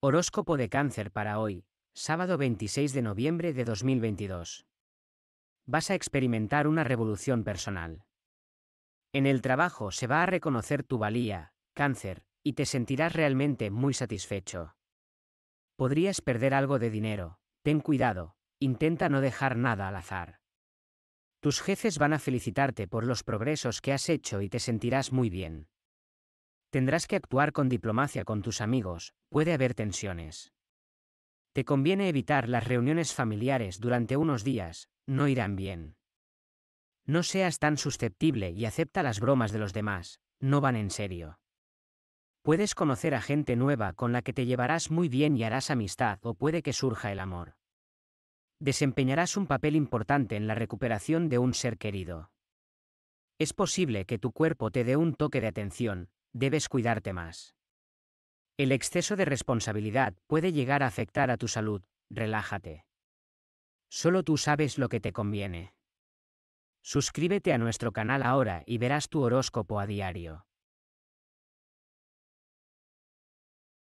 Horóscopo de cáncer para hoy, sábado 26 de noviembre de 2022. Vas a experimentar una revolución personal. En el trabajo se va a reconocer tu valía, cáncer, y te sentirás realmente muy satisfecho. Podrías perder algo de dinero, ten cuidado, intenta no dejar nada al azar. Tus jefes van a felicitarte por los progresos que has hecho y te sentirás muy bien. Tendrás que actuar con diplomacia con tus amigos, puede haber tensiones. Te conviene evitar las reuniones familiares durante unos días, no irán bien. No seas tan susceptible y acepta las bromas de los demás, no van en serio. Puedes conocer a gente nueva con la que te llevarás muy bien y harás amistad o puede que surja el amor. Desempeñarás un papel importante en la recuperación de un ser querido. Es posible que tu cuerpo te dé un toque de atención, debes cuidarte más. El exceso de responsabilidad puede llegar a afectar a tu salud, relájate. Solo tú sabes lo que te conviene. Suscríbete a nuestro canal ahora y verás tu horóscopo a diario.